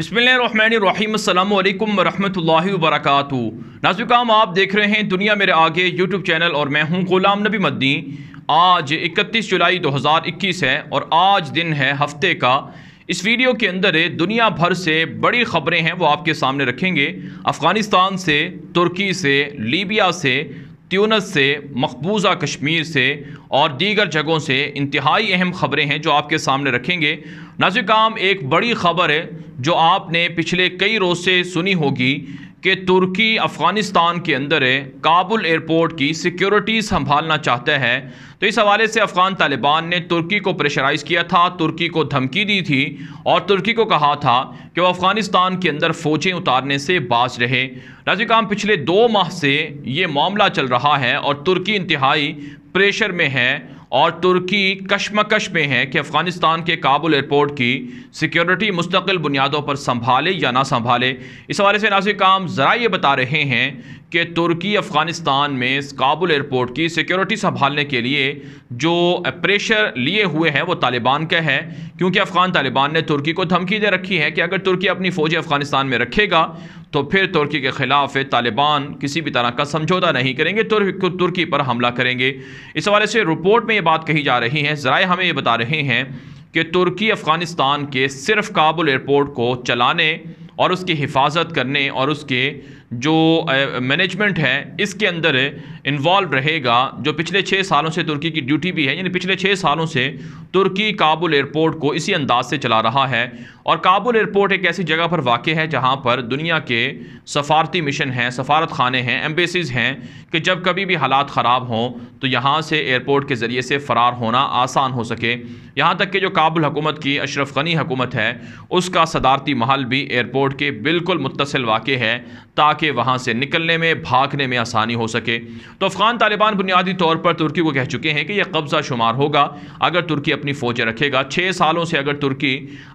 बिसमीम वरहमल वरक नाजुकाम आप देख रहे हैं दुनिया मेरे आगे यूट्यूब चैनल और मैं हूं गुलाम नबी मदनी आज 31 जुलाई 2021 है और आज दिन है हफ्ते का इस वीडियो के अंदर दुनिया भर से बड़ी खबरें हैं वो आपके सामने रखेंगे अफ़गानिस्तान से तुर्की से लीबिया से त्यूनस से मकबूजा कश्मीर से और दीगर जगहों से इंतहाई अहम ख़बरें हैं जो आपके सामने रखेंगे नाजिक एक बड़ी ख़बर है जो आपने पिछले कई रोज़ से सुनी होगी कि तुर्की अफ़गानिस्तान के अंदर काबुल एयरपोर्ट की सिक्योरिटी संभालना चाहता है तो इस हवाले से अफ़गान तालिबान ने तुर्की को प्रेशराइज़ किया था तुर्की को धमकी दी थी और तुर्की को कहा था कि वह अफ़गानिस्तान के अंदर फ़ौजें उतारने से बाज रहे राजिकाम पिछले दो माह से ये मामला चल रहा है और तुर्की इंतहाई प्रेशर में है और तुर्की कशमकश में है कि अफ़गानिस्तान के काबुल एयरपोर्ट की सिक्योरिटी मुस्तकिल बुनियादों पर संभाले या ना संभाले इस हवाले से नाजिक काम ज़रा ये बता रहे हैं कि तुर्की अफ़गानिस्तान में काबुल एयरपोर्ट की सिक्योरिटी संभालने के लिए जो प्रेशर लिए हुए हैं वो तालिबान का है क्योंकि अफ़गान तालिबान ने तुर्की को धमकी दे रखी है कि अगर तुर्की अपनी फ़ौजें अफ़गानिस्तान में रखेगा तो फिर तुर्की के ख़िलाफ़ तालिबान किसी भी तरह का समझौता नहीं करेंगे तुर्क तुर्की पर हमला करेंगे इस हवाले से रिपोर्ट में ये बात कही जा रही है ज़रा हमें ये बता रहे हैं कि तुर्की अफ़गानिस्तान के सिर्फ काबुल एयरपोर्ट को चलाने और उसकी हिफाजत करने और उसके जो मैनेजमेंट है इसके अंदर इन्वॉल्व रहेगा जो पिछले छः सालों से तुर्की की ड्यूटी भी है यानी पिछले छः सालों से तुर्की काबुल एयरपोर्ट को इसी अंदाज से चला रहा है और काबुल एयरपोर्ट एक ऐसी जगह पर वाक़ है जहाँ पर दुनिया के सफारती मिशन हैं सफारत खाने हैं एम्बेसीज़ हैं कि जब कभी भी हालात ख़राब हों तो यहाँ से एयरपोर्ट के ज़रिए से फ़रार होना आसान हो सके यहाँ तक कि जो काबुल हकूमत की अशरफ गनी हकूमत है उसका सदारती महल भी एयरपोर्ट के बिल्कुल मुतसिल वाक़ है ताकि ताकि वहाँ से निकलने में भागने में आसानी हो सके तो अफ़गान तालिबान बुनियादी तौर पर तुर्की को कह चुके हैं कि यह कब्ज़ा शुमार होगा अगर तुर्की अपनी फ़ौजें रखेगा छः सालों से अगर तुर्की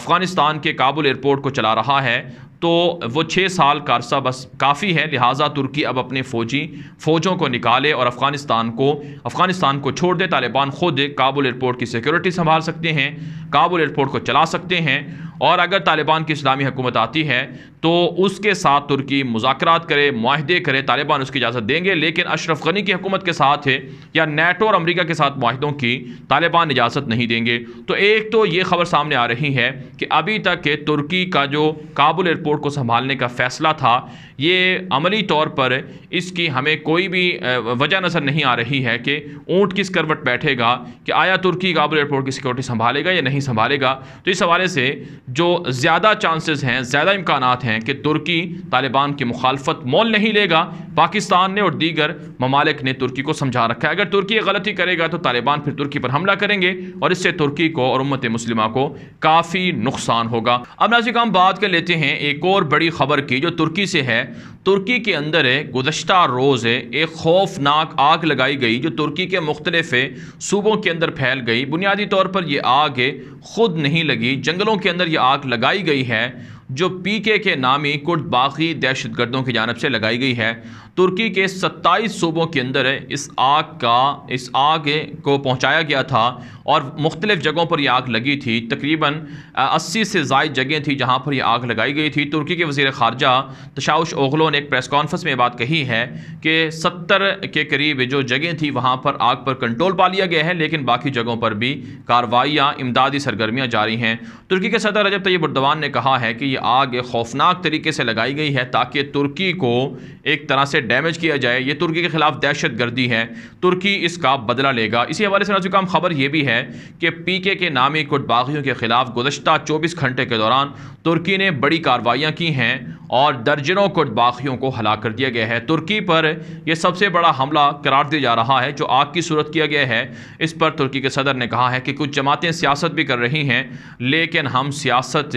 अफ़गानिस्तान के काबुल एयरपोर्ट को चला रहा है तो वो छः साल का अरसा बस काफ़ी है लिहाजा तुर्की अब अपने फ़ौजी फ़ौजों को निकाले और अफ़गानिस्तान को अफ़गानिस्तान को छोड़ दे तालिबान ख़ुद काबुल एयरपोर्ट की सिक्योरिटी संभाल सकते हैं काबुल एयरपोर्ट को चला सकते हैं और अगर तालिबान की इस्लामी हुकूमत आती है तो उसके साथ तुर्की मुजाकर करे माहदे करे तालिबान उसकी इजाज़त देंगे लेकिन अशरफ गनी की हुकूमत के साथ है या नेटो और अमरीका के साथ माहदों की तालिबान इजाज़त नहीं देंगे तो एक तो ये खबर सामने आ रही है कि अभी तक तुर्की का जो काबुल एयरपोर्ट रिपोर्ट को संभालने का फ़ैसला था ये अमली तौर पर इसकी हमें कोई भी वजह नज़र नहीं आ रही है कि ऊँट किस करवट बैठेगा कि आया तुर्की काबुल एयरपोर्ट की सिक्योरिटी संभालेगा या नहीं संभालेगा तो इस हवाले से जो ज़्यादा चांसेस हैं ज़्यादा इम्कान हैं कि तुर्की तालिबान की मुखालफत मोल नहीं लेगा पाकिस्तान ने और दीगर ममालिक ने तुर्की को समझा रखा है अगर तुर्की गलती करेगा तो तालिबान फिर तुर्की पर हमला करेंगे और इससे तुर्की को और उम्मत मुस्लिमा को काफ़ी नुकसान होगा अब नाजिक हम बात कर लेते हैं एक एक और बड़ी ख़बर की जो तुर्की से है तुर्की के अंदर है रोज़ है एक खौफनाक आग लगाई गई जो तुर्की के मुख्तलिफ सूबों के अंदर फैल गई बुनियादी तौर पर यह आग ख़ुद नहीं लगी जंगलों के अंदर यह आग लगाई गई है जो पी के के नामी कुर्द बाकी दहशत गर्दों की जानब से लगाई गई है तुर्की के सत्ताईस सूबों के अंदर इस आग का इस आग को पहुँचाया गया था और मुख्तलिफ़ जगहों पर यह आग लगी थी तकरीबन अस्सी से जायद जगह थी जहाँ पर यह आग लगाई गई थी तुर्की के वजीर खारजा तशाउश ओगलों ने एक प्रेस कॉन्फ्रेंस में बात कही है कि सत्तर के करीब जो जगह थी वहाँ पर आग पर कंट्रोल पा लिया गया है लेकिन बाकी जगहों पर भी कार्रवाइयाँ इमदादी सरगर्मियाँ जारी हैं तुर्की के सदर रजब तैयब उर्दवान ने कहा है कि की आग खौफनाक तरीके से लगाई गई है ताकि तुर्की को एक तरह से डैमेज किया जाए ये तुर्की के खिलाफ दहशत गर्दी है तुर्की इसका बदला लेगा इसी हवाले से नाजुकाम खबर यह भी है कि पी के के नामी कुट बागियों के खिलाफ गुजशत चौबीस घंटे के दौरान तुर्की ने बड़ी कार्रवाइयाँ की हैं और दर्जनों कुट को हला कर दिया गया है तुर्की पर यह सबसे बड़ा हमला करार दिया जा रहा है जो आग की सूरत किया गया है इस पर तुर्की के सदर ने कहा है कि कुछ जमातें सियासत भी कर रही हैं लेकिन हम सियासत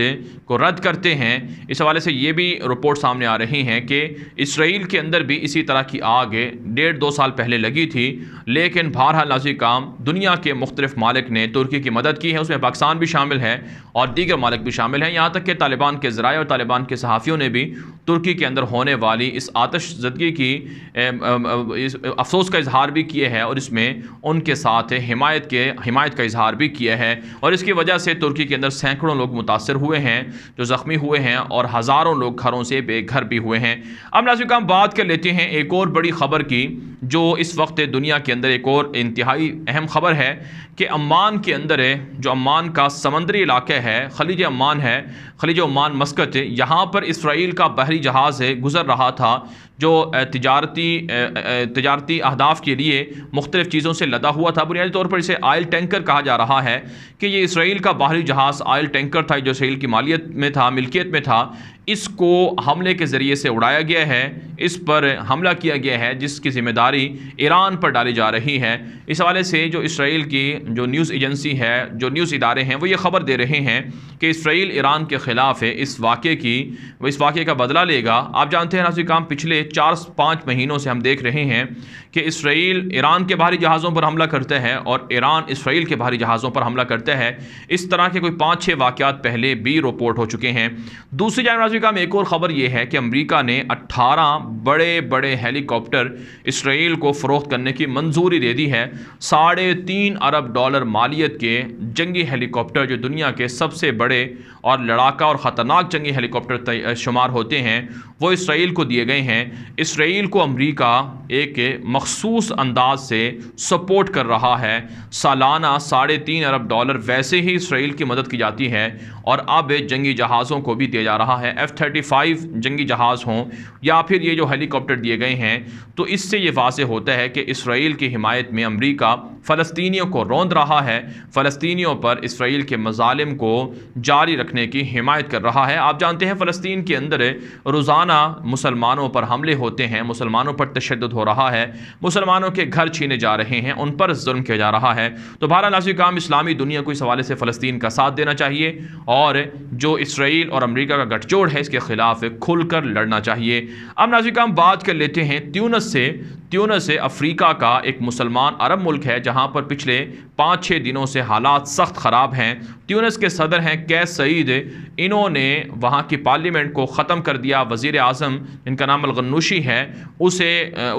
को रद्द करते पहुँचते हैं इस हवाले से ये भी रिपोर्ट सामने आ रही हैं कि इसराइल के अंदर भी इसी तरह की आग डेढ़ दो साल पहले लगी थी लेकिन बहरहाल नाजी काम दुनिया के मुख्तफ मालिक ने तुर्की की मदद की है उसमें पाकिस्तान भी शामिल है और दीगर मालिक भी शामिल हैं यहाँ तक कि तालिबान के ज़रा और तालिबान के सहाफ़ियों ने भी तुर्की के अंदर होने वाली इस आतश जदगी की अफसोस का इजहार भी किए है और इसमें उनके साथ हमायत के हमायत का इजहार भी किया है और इसकी वजह से तुर्की के अंदर सैकड़ों लोग मुतासर हुए हैं जो ज़ख्मी हुए हैं और हज़ारों लोग घरों से बेघर भी हुए हैं अब नाजिक हम बात कर लेते हैं एक और बड़ी ख़बर की जो इस वक्त दुनिया के अंदर एक और इंतहाई अहम ख़बर है कि अम्मान के अंदर है जो अम्मान का समंदरी इलाके है खलीज अम्मान है खलीज अम्मान मस्कत यहाँ पर इसराइल का बहरी जहाज़ है गुज़र रहा था जो तजारती तजारती अहदाफ के लिए मुख्तलिफ़ चीज़ों से लदा हुआ था बुनियादी तौर पर इसे आयल टैंकर कहा जा रहा है कि ये इसराइल का बाहरी जहाज़ आयल टैंकर था जो इसराइल की मालियत में था मिल्कियत में था इसको हमले के ज़रिए से उड़ाया गया है इस पर हमला किया गया है जिसकी जिम्मेदारी ईरान पर डाली जा रही है इस हवाले से जो इसराइल की जो न्यूज़ एजेंसी है जो न्यूज़ इदारे हैं वो ये खबर दे रहे हैं कि इसराइल ईरान के ख़िलाफ़ है इस वाक़े की वो इस वाक़े का बदला लेगा आप जानते हैं नाजिक काम पिछले चार पाँच महीनों से हम देख रहे हैं कि इसराइल ईरान के भारी जहाज़ों पर हमला करता है और ईरान इसराइल के भारी जहाज़ों पर हमला करता है इस तरह के कोई पाँच छः वाक़ात पहले भी रिपोर्ट हो चुके हैं दूसरी जानवर अफ्रीका में एक और ख़बर यह है कि अमेरिका ने 18 बड़े बड़े हेलीकॉप्टर इसराइल को फ़रोख्त करने की मंजूरी दे दी है साढ़े तीन अरब डॉलर मालियत के जंगी हेलीकॉप्टर जो दुनिया के सबसे बड़े और लड़ाका और ख़तरनाक जंगी हेलीकॉप्टर शुमार होते हैं वो इसराइल को दिए गए हैं इसराइल को अमरीका एक मखसूस अंदाज से सपोर्ट कर रहा है सालाना साढ़े तीन अरब डॉलर वैसे ही इसराइल की मदद की जाती है और अब जंगी जहाज़ों को भी दिया जा रहा है एफ़ थर्टी फाइव जंगी जहाज़ हों या फिर ये जो हेलीकॉप्टर दिए गए हैं तो इससे ये वाज होता है कि इसराइल की हिमायत में अमरीका फ़लस्तियों को रौंद रहा है फ़लस्तियों पर इसराइल के मजालम को जारी रख रखने की हिमायत कर रहा है आप जानते हैं फ़लस्तीन के अंदर रोज़ाना मुसलमानों पर हमले होते हैं मुसलमानों पर तशद हो रहा है मुसलमानों के घर छीने जा रहे हैं उन पर जुल्म किया जा रहा है तो भारत नाजी काम इस्लामी दुनिया को इस हवाले से फ़लस्तीन का साथ देना चाहिए और जो इसराइल और अमरीका का गठजोड़ है इसके ख़िलाफ़ खुल कर लड़ना चाहिए अब नाजी काम बात कर लेते हैं त्यूनस से त्यूनस अफ्रीका का एक मुसलमान अरब मुल्क है जहाँ पर पिछले पाँच छः दिनों से हालात सख्त ख़राब हैं ट्यूनस के सदर हैं कैस सईद इन्होंने वहाँ की पार्लियामेंट को ख़त्म कर दिया वज़ी अजम इनका नाम अलगनुशी है उसे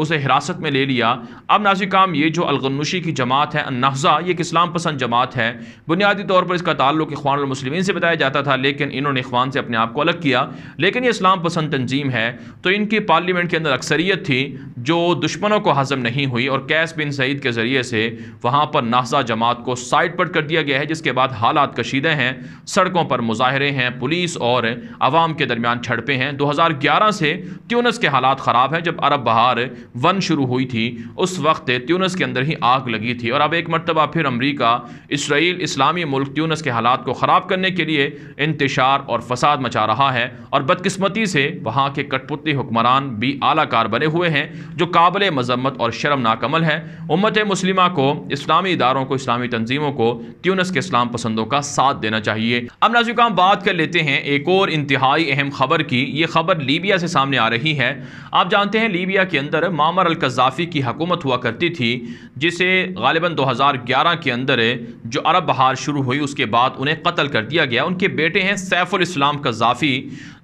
उसे हिरासत में ले लिया अब नाजिकाम काम ये जो अलगनुशी की जमात है नहज़ा ये एक इस्लाम पसंद जमात है बुनियादी तौर पर इसका ताल्लुक इखवानमसलिन से बताया जाता था लेकिन इन्होंने इखवान से अपने आप को अलग किया लेकिन ये इस्लाम पसंद तंजीम है तो इनकी पार्लियामेंट के अंदर अक्सरियत थी जो दुश्मनों को हजम नहीं हुई और कैस बिन सईद के ज़रिए से वहाँ पर नहजा जमात को साइड पर कर दिया गया है जिसके बाद हालात कशीदे हैं सड़कों पर मुजाहरे हैं पुलिस और आवाम के दरमियान छड़पे हैं 2011 से त्यूनस के हालात ख़राब हैं जब अरब बहार वन शुरू हुई थी उस वक्त त्यूनस के अंदर ही आग लगी थी और अब एक मरतबा फिर अमरीका इसराइल इस्लामी मुल्क त्यूनस के हालात को ख़राब करने के लिए इंतशार और फसाद मचा रहा है और बदकस्मती से वहाँ के कठपुतली हुक्मरान भी आलाकार बने हुए हैं जो काबिल मजम्मत और शर्मनाक अमल है उम्मत मुस्लिमा को इस्लामी इदारों को इस्लामी तंजीमों को त्यूनस के इस्लाम पसंदों का साथ देना चाहिए अब नाजुक हम बात कर लेते हैं एक और इंतहाई अहम खबर की ये खबर लीबिया से सामने आ रही है आप जानते हैं लीबिया के अंदर मामर अल की हकूमत हुआ करती थी जिसे गालिबा दो हज़ार ग्यारह के अंदर जो अरब बहार शुरू हुई उसके बाद उन्हें कत्ल कर दिया गया उनके बेटे हैं सैफुल इस्लाम कज़ाफ़ी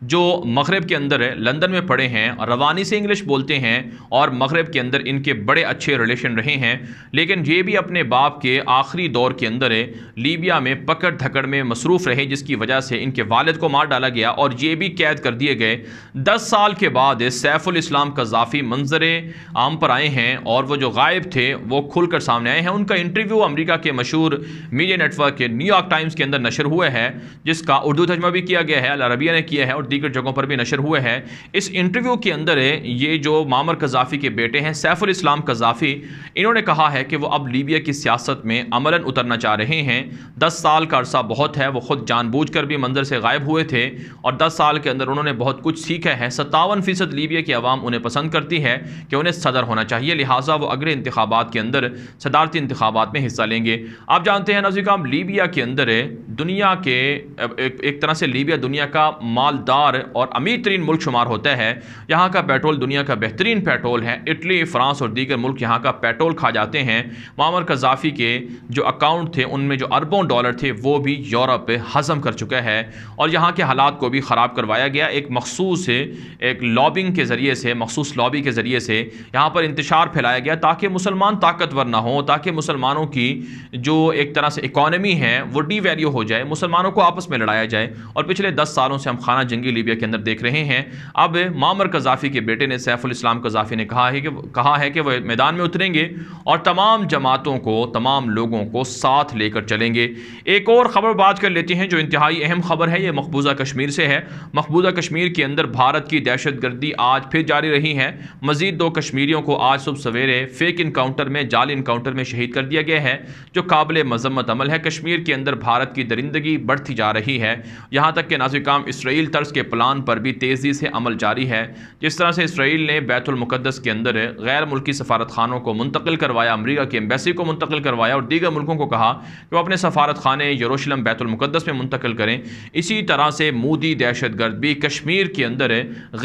जो मगरब के अंदर है लंदन में पढ़े हैं रवानी से इंग्लिश बोलते हैं और मगरब के अंदर इनके बड़े अच्छे रिलेशन रहे हैं लेकिन ये भी अपने बाप के आखिरी दौर के अंदर है लीबिया में पकड़ धकड़ में मसरूफ़ रहे जिसकी वजह से इनके वालद को मार डाला गया और ये भी कैद कर दिए गए दस साल के बाद सैफुल इस्लाम कज़ाफ़ी मंजर आम पर आए हैं और वह जो गायब थे वो खुल कर सामने आए हैं उनका इंटरव्यू अमरीका के मशहूर मीडिया नेटवर्क के न्यूयॉर्क टाइम्स के अंदर नशर हुआ है जिसका उर्दू तजमा भी किया गया है अलरबिया ने किया है और दीगर जगहों पर भी नशर हुए हैं इस इंटरव्यू के अंदर ये जो मामर कजाफ़ी के बेटे हैं सैफुल इस्लाम कजाफ़ी इन्होंने कहा है कि वो अब लीबिया की सियासत में अमला उतरना चाह रहे हैं दस साल का अरसा बहुत है वो खुद जानबूझ कर भी मंजर से गायब हुए थे और दस साल के अंदर उन्होंने बहुत कुछ सीखा है सत्तावन फ़ीसद लीबिया की आवाम उन्हें पसंद करती है कि उन्हें सदर होना चाहिए लिहाजा वो अगले इंतबात के अंदर सदारती इंतबात में हिस्सा लेंगे आप जानते हैं नजीकाम लीबिया के अंदर दुनिया के एक तरह से लीबिया दुनिया का मालदार शानदार और अमीर तरीन मुल्क शुमार होता है यहाँ का पेट्रोल दुनिया का बेहतरीन पेट्रोल है इटली फ्रांस और दीगर मुल्क यहाँ का पेट्रोल खा जाते हैं मामर कजाफी के जो अकाउंट थे उनमें जो अरबों डॉलर थे वो भी यूरोप हज़म कर चुका है और यहाँ के हालात को भी ख़राब करवाया गया एक मखसूस एक लॉबिंग के ज़रिए से मखसूस लॉबी के ज़रिए से यहाँ पर इंतशार फैलाया गया ताकि मुसलमान ताकतवर ना हो ताकि मुसलमानों की जो एक तरह से इकॉनमी है वो डी वैल्यू हो जाए मुसलमानों को आपस में लड़ाया जाए और पिछले दस सालों से हम खाना जंगी की लीबिया के अंदर देख रहे हैं अब मामर कजाफी के बेटे ने सैफुल इस्लाम कजाफी ने कहा है कि कहा है कि वह मैदान में उतरेंगे और तमाम जमातों को तमाम लोगों को साथ लेकर चलेंगे एक और ख़बर बात कर लेते हैं जो इंतहाई अहम ख़बर है ये मकबूजा कश्मीर से है मकबूजा कश्मीर के अंदर भारत की दहशत गर्दी आज फिर जारी रही है मजीद दो कश्मीरियों को आज सुबह सवेरे फेक इनकाउंटर में जाल इनकाउंटर में शहीद कर दिया गया है जो काबिल मजम्मत अमल है कश्मीर के अंदर भारत की दरिंदगी बढ़ती जा रही है यहां तक के नाजिकाम इसराइल तर्ज के प्लान पर भी तेज़ी से अमल जारी है जिस तरह से इसराइल ने बैतुलमक़दस के अंदर गैर मुल्की सफारत खानों को मुंतकिल करवाया अमरीका की एम्बेसी को मुंतकिल करवाया और दीगर मुल्कों को कहा कि वह अपने सफारत खाने यरूशलम बैतुलमक़दस में मुंतकिल करें इसी तरह से मोदी दहशत गर्द भी कश्मीर के अंदर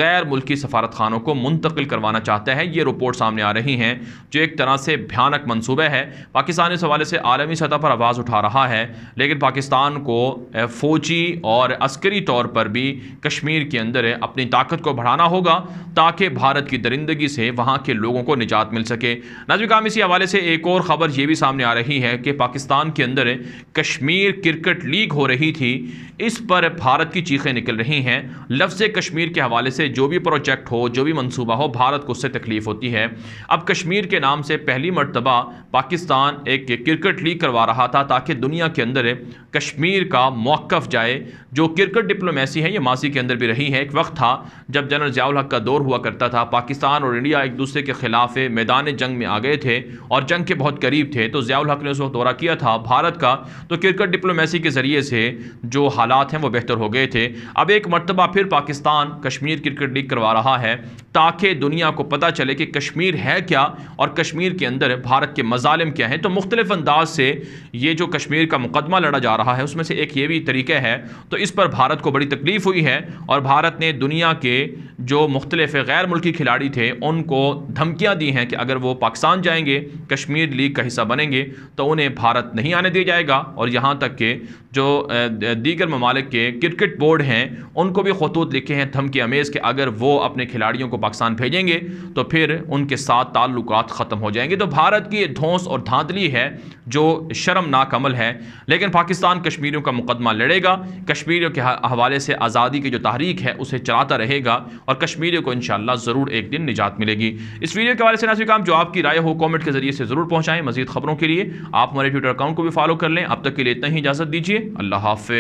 गैर मुल्की सफारत खानों को मुंतकिल करवाना चाहता है ये रिपोर्ट सामने आ रही हैं जो एक तरह से भयानक मनसूबे है पाकिस्तान इस हवाले से आलमी सतह पर आवाज़ उठा रहा है लेकिन पाकिस्तान को फ़ौजी और अस्करी तौर पर भी कश्मीर के अंदर है अपनी ताकत को बढ़ाना होगा ताकि भारत की दरिंदगी से वहाँ के लोगों को निजात मिल सके नाजिक काम इसी हवाले से एक और ख़बर ये भी सामने आ रही है कि पाकिस्तान के अंदर कश्मीर क्रिकेट लीग हो रही थी इस पर भारत की चीखें निकल रही हैं लफ्ज़ कश्मीर के हवाले से जो भी प्रोजेक्ट हो जो भी मनसूबा हो भारत को उससे तकलीफ़ होती है अब कश्मीर के नाम से पहली मरतबा पाकिस्तान एक क्रिकेट लीग करवा रहा था ताकि दुनिया के अंदर कश्मीर का मौक़ जाए जो क्रिकेट डिप्लोमेसी है ये मासी के अंदर भी रही हैं एक वक्त था जब जनरल ज़ियाउल हक का दौर हुआ करता था पाकिस्तान और इंडिया एक दूसरे के ख़िलाफ़ मैदान जंग में आ गए थे और जंग के बहुत करीब थे तो जयाल हक ने उस वक्त दौरा किया था भारत का तो क्रिकेट डिप्लोमेसी के ज़रिए से जो हालात हैं वो बेहतर हो गए थे अब एक मरतबा फिर पाकिस्तान कश्मीर क्रिकेट लीग करवा रहा है ताकि दुनिया को पता चले कि कश्मीर है क्या और कश्मीर के अंदर भारत के मजालम क्या हैं तो मुख्तलिफ अंदाज से ये जो कश्मीर का मुकदमा लड़ा जा रहा है उसमें से एक ये भी तरीका है तो इस पर भारत को बड़ी तकलीफ़ हुई है और भारत ने दुनिया के जो मुख्तलिफ गैर मुल्की खिलाड़ी थे उनको धमकियाँ दी हैं कि अगर वो पाकिस्तान जाएंगे कश्मीर लीग का हिस्सा बनेंगे तो उन्हें भारत नहीं आने दिया जाएगा और यहाँ तक के जो दीगर ममालिक के क्रिकेट बोर्ड हैं उनको भी खतूत लिखे हैं धमकी अमेज़ के अगर वो अपने खिलाड़ियों को पाकिस्तान भेजेंगे तो फिर उनके साथ ताल्लुक ख़त्म हो जाएंगे तो भारत की धौंस और धांधली है जो शर्मनाक अमल है लेकिन पाकिस्तान कश्मीरियों का मुकदमा लड़ेगा कश्मीरियों के हवाले से आज़ादी के जो तहरीक है उसे चलाता रहेगा और कश्मीरियों को इन ज़रूर एक दिन निजात मिलेगी इस वीडियो के बारे से नासिक काम जो आपकी राय हो कॉमेंट के जरिए से ज़रूर पहुँचाएँ मजीद खबरों के लिए आप हमारे ट्विटर अकाउंट को भी फॉलो कर लें अब तक के लिए इतना ही इजाज़त दीजिए अल्लाह हाफ